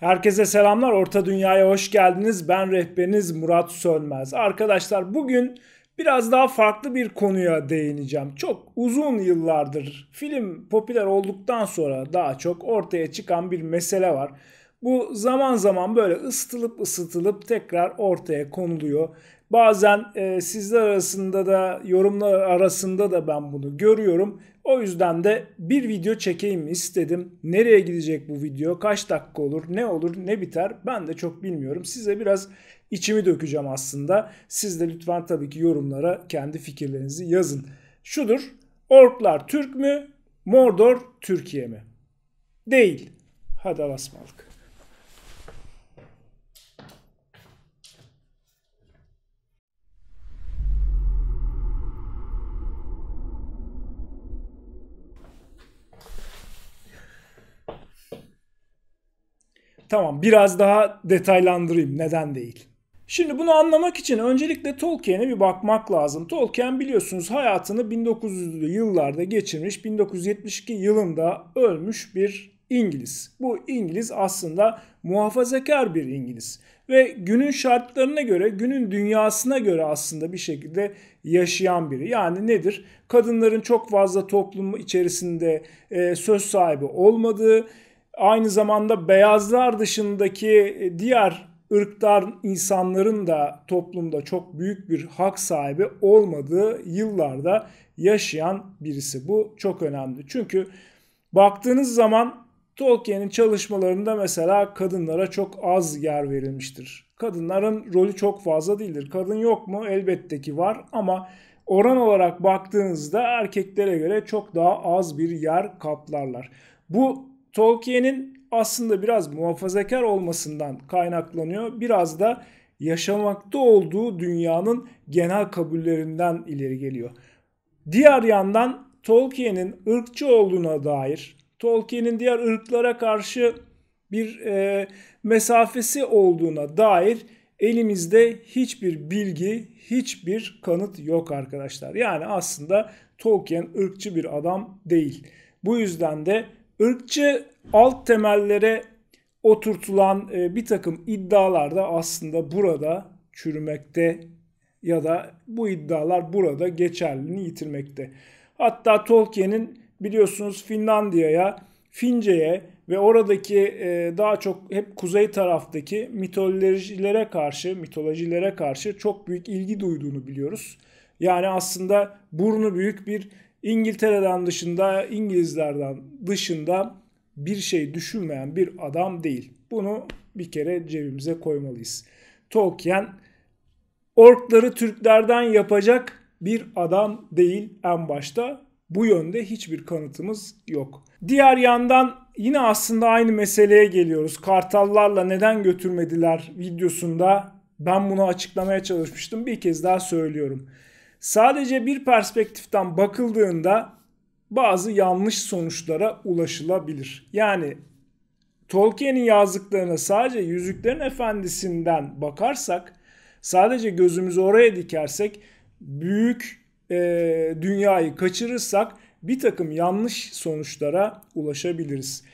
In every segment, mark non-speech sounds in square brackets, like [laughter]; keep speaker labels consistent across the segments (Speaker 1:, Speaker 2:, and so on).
Speaker 1: Herkese selamlar. Orta Dünya'ya hoş geldiniz. Ben rehberiniz Murat Sönmez. Arkadaşlar bugün biraz daha farklı bir konuya değineceğim. Çok uzun yıllardır film popüler olduktan sonra daha çok ortaya çıkan bir mesele var. Bu zaman zaman böyle ısıtılıp ısıtılıp tekrar ortaya konuluyor. Bazen e, sizler arasında da yorumlar arasında da ben bunu görüyorum o yüzden de bir video çekeyim istedim. Nereye gidecek bu video? Kaç dakika olur? Ne olur? Ne biter? Ben de çok bilmiyorum. Size biraz içimi dökeceğim aslında. Siz de lütfen tabii ki yorumlara kendi fikirlerinizi yazın. Şudur. Orklar Türk mü? Mordor Türkiye mi? Değil. Hadi basmalık. Tamam biraz daha detaylandırayım neden değil. Şimdi bunu anlamak için öncelikle Tolkien'e bir bakmak lazım. Tolkien biliyorsunuz hayatını 1900'lü yıllarda geçirmiş, 1972 yılında ölmüş bir İngiliz. Bu İngiliz aslında muhafazakar bir İngiliz ve günün şartlarına göre, günün dünyasına göre aslında bir şekilde yaşayan biri. Yani nedir? Kadınların çok fazla toplum içerisinde e, söz sahibi olmadığı, aynı zamanda beyazlar dışındaki e, diğer ırklar insanların da toplumda çok büyük bir hak sahibi olmadığı yıllarda yaşayan birisi. Bu çok önemli. Çünkü baktığınız zaman Tolkien'in çalışmalarında mesela kadınlara çok az yer verilmiştir. Kadınların rolü çok fazla değildir. Kadın yok mu? Elbette ki var ama oran olarak baktığınızda erkeklere göre çok daha az bir yer kaplarlar. Bu Tolkien'in aslında biraz muhafazakar olmasından kaynaklanıyor. Biraz da yaşamakta olduğu dünyanın genel kabullerinden ileri geliyor. Diğer yandan Tolkien'in ırkçı olduğuna dair, Tolkien'in diğer ırklara karşı bir e, mesafesi olduğuna dair elimizde hiçbir bilgi, hiçbir kanıt yok arkadaşlar. Yani aslında Tolkien ırkçı bir adam değil. Bu yüzden de ırkçı alt temellere oturtulan e, bir takım iddialar da aslında burada çürümekte ya da bu iddialar burada geçerliliğini yitirmekte. Hatta Tolkien'in biliyorsunuz Finlandiya'ya, Fince'ye ve oradaki e, daha çok hep kuzey taraftaki mitolojilere karşı, mitolojilere karşı çok büyük ilgi duyduğunu biliyoruz. Yani aslında burnu büyük bir İngiltere'den dışında İngilizlerden dışında bir şey düşünmeyen bir adam değil. Bunu bir kere cebimize koymalıyız. Tolkien orkları Türklerden yapacak bir adam değil en başta. Bu yönde hiçbir kanıtımız yok. Diğer yandan yine aslında aynı meseleye geliyoruz. Kartallarla neden götürmediler videosunda ben bunu açıklamaya çalışmıştım. Bir kez daha söylüyorum. Sadece bir perspektiften bakıldığında bazı yanlış sonuçlara ulaşılabilir. Yani Tolkien'in yazdıklarına sadece Yüzüklerin Efendisi'nden bakarsak, sadece gözümüzü oraya dikersek, büyük e, dünyayı kaçırırsak bir takım yanlış sonuçlara ulaşabiliriz.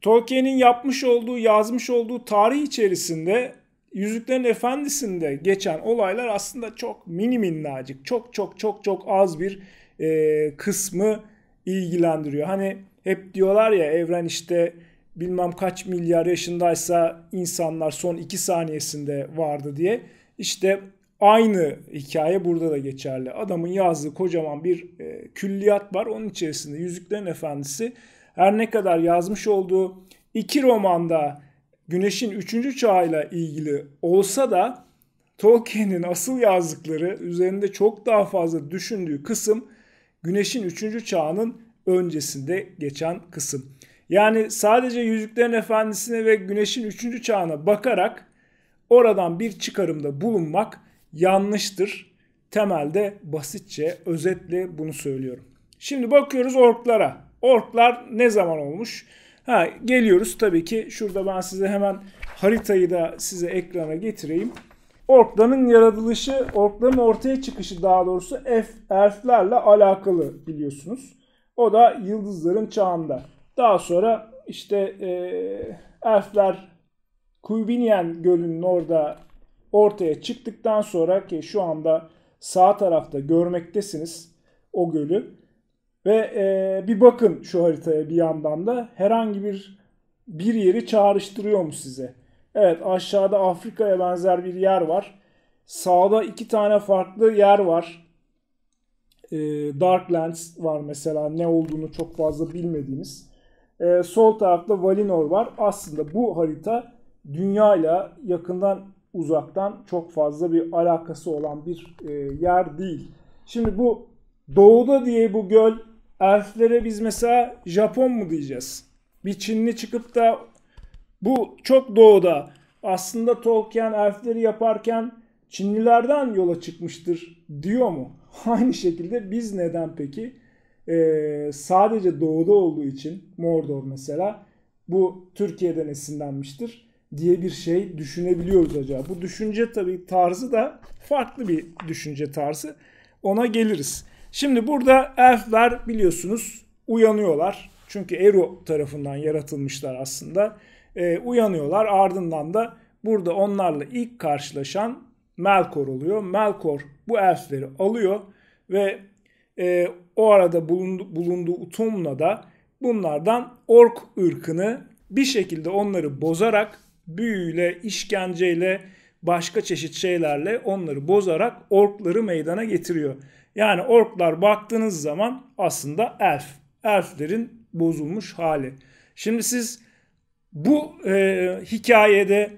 Speaker 1: Tolkien'in yapmış olduğu, yazmış olduğu tarih içerisinde Yüzüklerin Efendisi'nde geçen olaylar aslında çok mini minnacık, çok çok çok çok az bir e, kısmı ilgilendiriyor. Hani hep diyorlar ya evren işte bilmem kaç milyar yaşındaysa insanlar son iki saniyesinde vardı diye. İşte aynı hikaye burada da geçerli. Adamın yazdığı kocaman bir e, külliyat var. Onun içerisinde Yüzüklerin Efendisi her ne kadar yazmış olduğu iki romanda Güneş'in 3. çağıyla ilgili olsa da Tolkien'in asıl yazdıkları üzerinde çok daha fazla düşündüğü kısım Güneş'in 3. çağının öncesinde geçen kısım. Yani sadece Yüzüklerin Efendisi'ne ve Güneş'in 3. çağına bakarak oradan bir çıkarımda bulunmak yanlıştır. Temelde basitçe özetle bunu söylüyorum. Şimdi bakıyoruz orklara. Orklar ne zaman olmuş? Ha geliyoruz tabii ki şurada ben size hemen haritayı da size ekrana getireyim. Orklanın yaratılışı, orkların ortaya çıkışı daha doğrusu F, elflerle alakalı biliyorsunuz. O da yıldızların çağında. Daha sonra işte e, elfler Kuybinyen Gölü'nün orada ortaya çıktıktan sonra ki şu anda sağ tarafta görmektesiniz o gölü. Ve e, bir bakın şu haritaya bir yandan da herhangi bir bir yeri çağrıştırıyor mu size? Evet aşağıda Afrika'ya benzer bir yer var. Sağda iki tane farklı yer var. E, Darklands var mesela ne olduğunu çok fazla bilmediğimiz. E, sol tarafta Valinor var. Aslında bu harita dünyayla yakından uzaktan çok fazla bir alakası olan bir e, yer değil. Şimdi bu doğuda diye bu göl harflere biz mesela Japon mu diyeceğiz? Bir Çinli çıkıp da bu çok doğuda aslında Tolkien harfleri yaparken Çinlilerden yola çıkmıştır diyor mu? [laughs] Aynı şekilde biz neden peki ee, sadece doğuda olduğu için Mordor mesela bu Türkiye'den esinlenmiştir diye bir şey düşünebiliyoruz acaba. Bu düşünce tabii tarzı da farklı bir düşünce tarzı. Ona geliriz. Şimdi burada elfler biliyorsunuz uyanıyorlar. Çünkü Eru tarafından yaratılmışlar aslında. E, uyanıyorlar ardından da burada onlarla ilk karşılaşan Melkor oluyor. Melkor bu elfleri alıyor ve e, o arada bulundu, bulunduğu Utumna da bunlardan ork ırkını bir şekilde onları bozarak büyüyle, işkenceyle, başka çeşit şeylerle onları bozarak orkları meydana getiriyor. Yani orklar baktığınız zaman aslında elf. Elflerin bozulmuş hali. Şimdi siz bu e, hikayede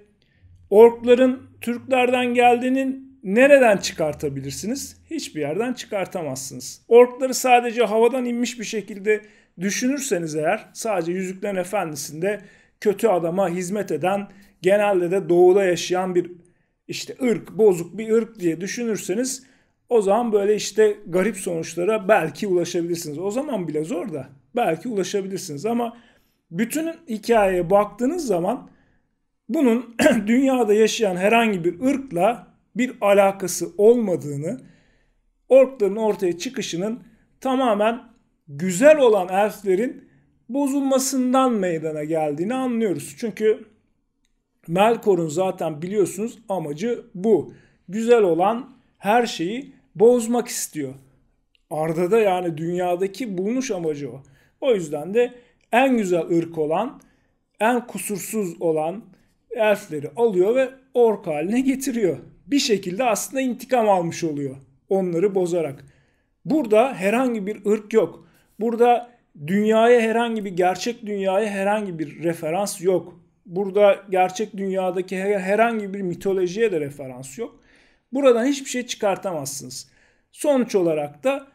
Speaker 1: orkların Türklerden geldiğinin nereden çıkartabilirsiniz? Hiçbir yerden çıkartamazsınız. Orkları sadece havadan inmiş bir şekilde düşünürseniz eğer sadece Yüzüklerin Efendisi'nde kötü adama hizmet eden genelde de doğuda yaşayan bir işte ırk bozuk bir ırk diye düşünürseniz o zaman böyle işte garip sonuçlara belki ulaşabilirsiniz. O zaman bile zor da belki ulaşabilirsiniz ama bütün hikayeye baktığınız zaman bunun [clears throat] dünyada yaşayan herhangi bir ırkla bir alakası olmadığını, orkların ortaya çıkışının tamamen güzel olan elflerin bozulmasından meydana geldiğini anlıyoruz. Çünkü Melkor'un zaten biliyorsunuz amacı bu. Güzel olan her şeyi bozmak istiyor. Arda'da yani dünyadaki bulmuş amacı o. O yüzden de en güzel ırk olan, en kusursuz olan elfleri alıyor ve ork haline getiriyor. Bir şekilde aslında intikam almış oluyor onları bozarak. Burada herhangi bir ırk yok. Burada dünyaya herhangi bir gerçek dünyaya herhangi bir referans yok. Burada gerçek dünyadaki herhangi bir mitolojiye de referans yok. Buradan hiçbir şey çıkartamazsınız. Sonuç olarak da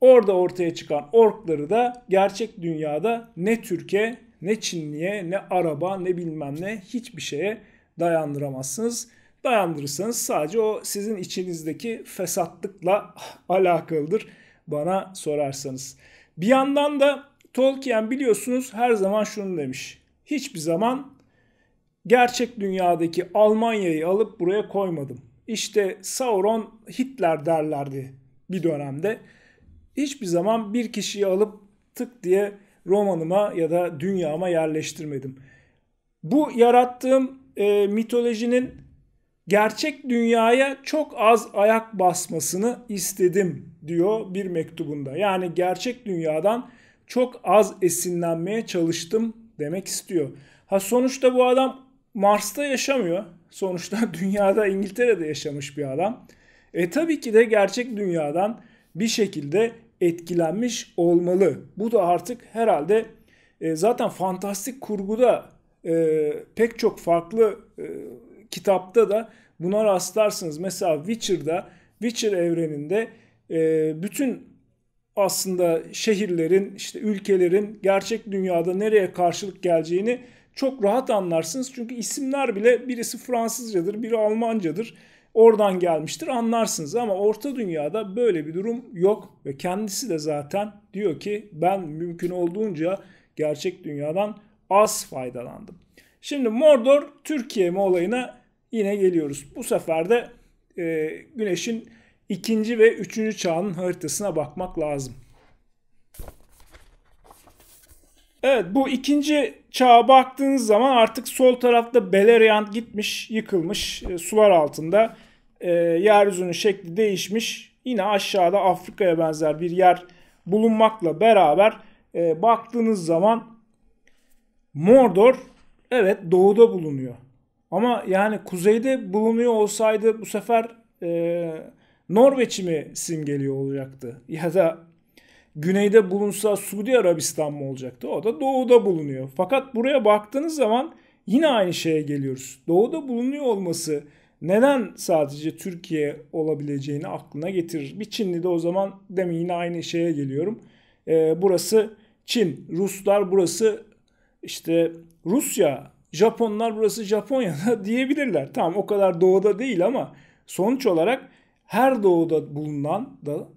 Speaker 1: orada ortaya çıkan orkları da gerçek dünyada ne Türkiye, ne Çinliye, ne araba, ne bilmem ne hiçbir şeye dayandıramazsınız. Dayandırırsanız sadece o sizin içinizdeki fesatlıkla [laughs] alakalıdır bana sorarsanız. Bir yandan da Tolkien biliyorsunuz her zaman şunu demiş. Hiçbir zaman gerçek dünyadaki Almanya'yı alıp buraya koymadım. İşte Sauron Hitler derlerdi bir dönemde. Hiçbir zaman bir kişiyi alıp tık diye romanıma ya da dünyama yerleştirmedim. Bu yarattığım e, mitolojinin gerçek dünyaya çok az ayak basmasını istedim diyor bir mektubunda. Yani gerçek dünyadan çok az esinlenmeye çalıştım demek istiyor. Ha sonuçta bu adam Mars'ta yaşamıyor. Sonuçta [laughs] dünyada İngiltere'de yaşamış bir adam. E tabii ki de gerçek dünyadan bir şekilde etkilenmiş olmalı. Bu da artık herhalde e, zaten fantastik kurguda e, pek çok farklı e, kitapta da buna rastlarsınız. Mesela Witcher'da, Witcher evreninde e, bütün aslında şehirlerin, işte ülkelerin gerçek dünyada nereye karşılık geleceğini çok rahat anlarsınız. Çünkü isimler bile birisi Fransızcadır, biri Almancadır. Oradan gelmiştir anlarsınız ama orta dünyada böyle bir durum yok ve kendisi de zaten diyor ki ben mümkün olduğunca gerçek dünyadan az faydalandım. Şimdi Mordor Türkiye mi olayına yine geliyoruz. Bu sefer de e, Güneş'in ikinci ve üçüncü çağının haritasına bakmak lazım. Evet bu ikinci çağa baktığınız zaman artık sol tarafta Beleriand gitmiş, yıkılmış, e, sular altında. E, yeryüzünün şekli değişmiş. Yine aşağıda Afrika'ya benzer bir yer bulunmakla beraber e, baktığınız zaman Mordor evet doğuda bulunuyor. Ama yani kuzeyde bulunuyor olsaydı bu sefer e, Norveç'i mi simgeliyor olacaktı? Ya da güneyde bulunsa Suudi Arabistan mı olacaktı? O da doğuda bulunuyor. Fakat buraya baktığınız zaman yine aynı şeye geliyoruz. Doğuda bulunuyor olması neden sadece Türkiye olabileceğini aklına getirir. Bir Çinli de o zaman demin yine aynı şeye geliyorum. E, burası Çin, Ruslar burası işte Rusya, Japonlar burası Japonya'da [laughs] diyebilirler. Tamam o kadar doğuda değil ama sonuç olarak her doğuda bulunan da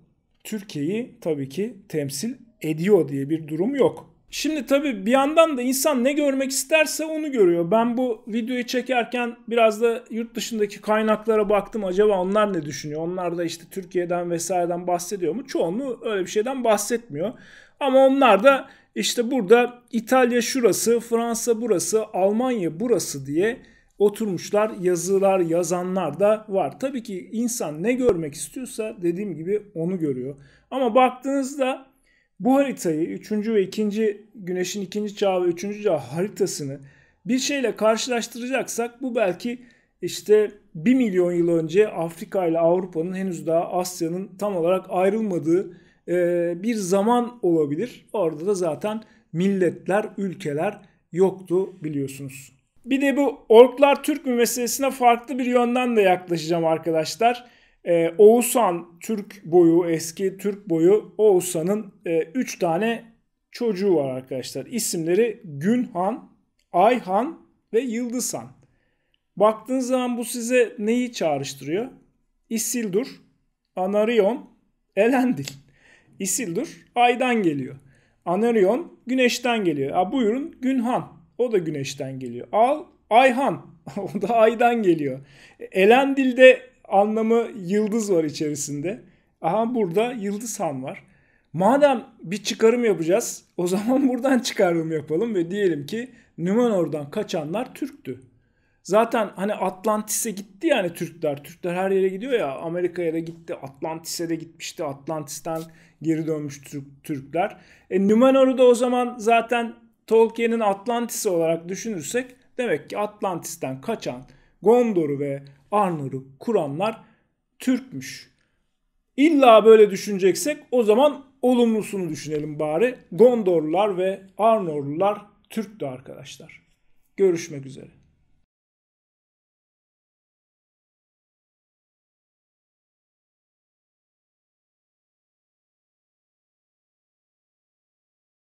Speaker 1: Türkiye'yi tabii ki temsil ediyor diye bir durum yok. Şimdi tabii bir yandan da insan ne görmek isterse onu görüyor. Ben bu videoyu çekerken biraz da yurt dışındaki kaynaklara baktım. Acaba onlar ne düşünüyor? Onlar da işte Türkiye'den vesaireden bahsediyor mu? Çoğunluğu öyle bir şeyden bahsetmiyor. Ama onlar da işte burada İtalya şurası, Fransa burası, Almanya burası diye oturmuşlar yazılar yazanlar da var. Tabii ki insan ne görmek istiyorsa dediğim gibi onu görüyor. Ama baktığınızda bu haritayı 3. ve 2. Güneş'in 2. çağı ve 3. çağı haritasını bir şeyle karşılaştıracaksak bu belki işte 1 milyon yıl önce Afrika ile Avrupa'nın henüz daha Asya'nın tam olarak ayrılmadığı e, bir zaman olabilir. Orada da zaten milletler, ülkeler yoktu biliyorsunuz. Bir de bu orklar Türk mü meselesine farklı bir yönden de yaklaşacağım arkadaşlar. Ee, Oğuzhan Türk boyu, eski Türk boyu Oğuzhan'ın 3 e, tane çocuğu var arkadaşlar. İsimleri Günhan, Ayhan ve Yıldızhan. Baktığınız zaman bu size neyi çağrıştırıyor? Isildur, Anarion, Elendil. Isildur aydan geliyor. Anarion güneşten geliyor. A, buyurun Günhan. O da güneşten geliyor. Al Ayhan. [laughs] o da aydan geliyor. Elendil'de anlamı yıldız var içerisinde. Aha burada yıldız han var. Madem bir çıkarım yapacağız o [laughs] zaman buradan çıkarım yapalım ve diyelim ki Nümenor'dan kaçanlar Türktü. Zaten hani Atlantis'e gitti yani Türkler. Türkler her yere gidiyor ya. Amerika'ya da gitti. Atlantis'e de gitmişti. Atlantis'ten geri dönmüş Türk, Türkler. E Nümenor'u da o zaman zaten Tolkien'in Atlantis'i olarak düşünürsek demek ki Atlantis'ten kaçan Gondor'u ve Arnor'u kuranlar Türkmüş. İlla böyle düşüneceksek o zaman olumlusunu düşünelim bari. Gondorlular ve Arnorlular Türktü arkadaşlar. Görüşmek üzere.